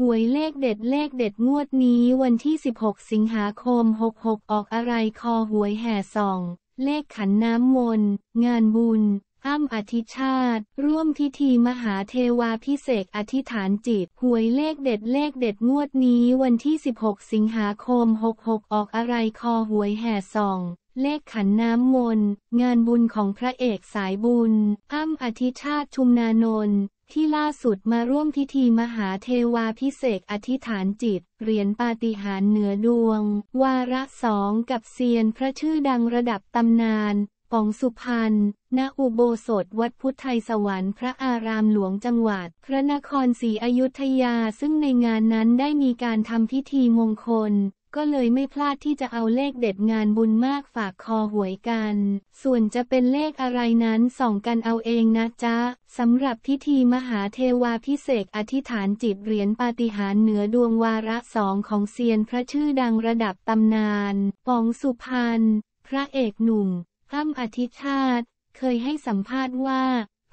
หวยเลขเด็ดเลขเด็ดงวดนี้วันที่ 16 สิงหาคม 66 ออกอะไรคอหวยแห่ส่อง เลขขันน้ำมนต์งานบุญอ้าอธิชาติร่วมพิธีมหาเทวาพิเศษอธิษฐานจิตหวยเลขเด็ดเลขเด็ดงวดนี้วันที่ 16 สิงหาคม 66 ออกอะไรคอหวยแห่ส่องเลขขันน้ำมนต์งานบุญของพระเอกสายบุญอ้ำอธิชาติชุมนานนท์ที่ล่าสุดมาร่วมพิธีมหาเทวาพิเศษอธิษฐานจิตเหรียญปาฏิหาริย์เหนือดวง วาระสองกับเซียนพระชื่อดังระดับตำนานปองสุพรรณณอุโบสถวัดพุทธไทยสวรรค์พระอารามหลวงจังหวัด พระนครศรีอยุธยาซึ่งในงานนั้นได้มีการทำพิธีมงคลก็เลยไม่พลาดที่จะเอาเลขเด็ดงานบุญมากฝากคอหวยกัน ส่วนจะเป็นเลขอะไรนั้นส่องกันเอาเองนะจ๊ะ สำหรับพิธีมหาเทวาพิเศษอธิษฐานจิตเหรียญปาฏิหาริย์เหนือดวงวาระสองของเซียนพระชื่อดังระดับตำนานปองสุพรรณพระเอกหนุ่มอ้ำอธิชาติ เคยให้สัมภาษณ์ว่า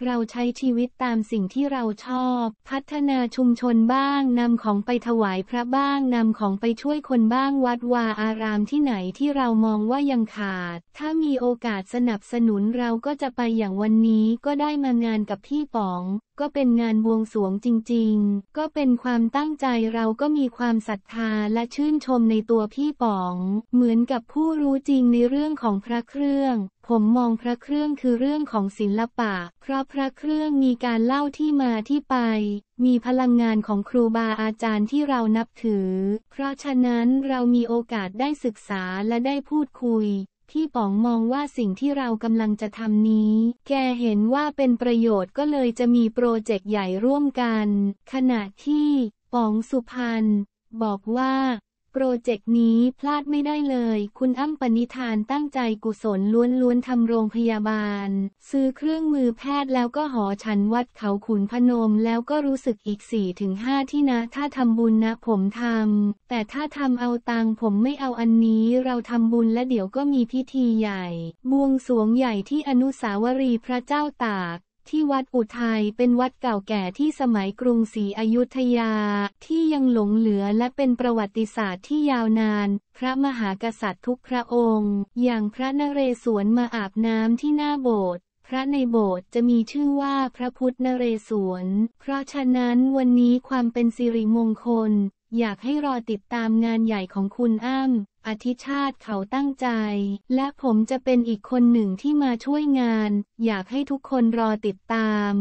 เราใช้ชีวิตตามสิ่งที่เราชอบ พัฒนาชุมชนบ้าง นำของไปถวายพระบ้าง นำของไปช่วยคนบ้าง วัดวาอารามที่ไหนที่เรามองว่ายังขาด ถ้ามีโอกาสสนับสนุนเราก็จะไปอย่างวันนี้ก็ได้มางานกับพี่ป๋อง ก็เป็นงานบวงสวงจริง ๆ ก็เป็นความตั้งใจเราก็มีความศรัทธาและชื่นชมในตัวพี่ป๋อง เหมือนกับผู้รู้จริงในเรื่องของพระเครื่องผมมองพระเครื่องคือเรื่องของศิลปะ เพราะพระเครื่องมีการเล่าที่มาที่ไป มีพลังงานของครูบาอาจารย์ที่เรานับถือ เพราะฉะนั้นเรามีโอกาสได้ศึกษาและได้พูดคุย ที่ป๋องมองว่าสิ่งที่เรากำลังจะทำนี้ แกเห็นว่าเป็นประโยชน์ก็เลยจะมีโปรเจกต์ใหญ่ร่วมกัน ขณะที่ป๋องสุพรรณบอกว่าโปรเจกต์นี้พลาดไม่ได้เลย คุณอ้ำปณิธานตั้งใจกุศลล้วนๆทำโรงพยาบาล ซื้อเครื่องมือแพทย์แล้วก็หอฉันวัดเขาขุนพนมแล้วก็รู้สึกอีก4ี่ถึงห้าที่นะ ถ้าทำบุญนะผมทำ แต่ถ้าทำเอาตังผมไม่เอาอันนี้เราทำบุญและเดี๋ยวก็มีพิธีใหญ่บวงสวงใหญ่ที่อนุสาวรีย์พระเจ้าตากที่วัดอุทัยเป็นวัดเก่าแก่ที่สมัยกรุงศรีอยุธยา ที่ยังหลงเหลือและเป็นประวัติศาสตร์ที่ยาวนาน พระมหากษัตริย์ทุกพระองค์อย่างพระนเรศวรมาอาบน้ำที่หน้าโบสถ์พระในโบสถ์จะมีชื่อว่าพระพุทธนเรศวร เพราะฉะนั้นวันนี้ความเป็นสิริมงคลอยากให้รอติดตามงานใหญ่ของคุณอ้ำอธิชาติเขาตั้งใจ และผมจะเป็นอีกคนหนึ่งที่มาช่วยงาน อยากให้ทุกคนรอติดตาม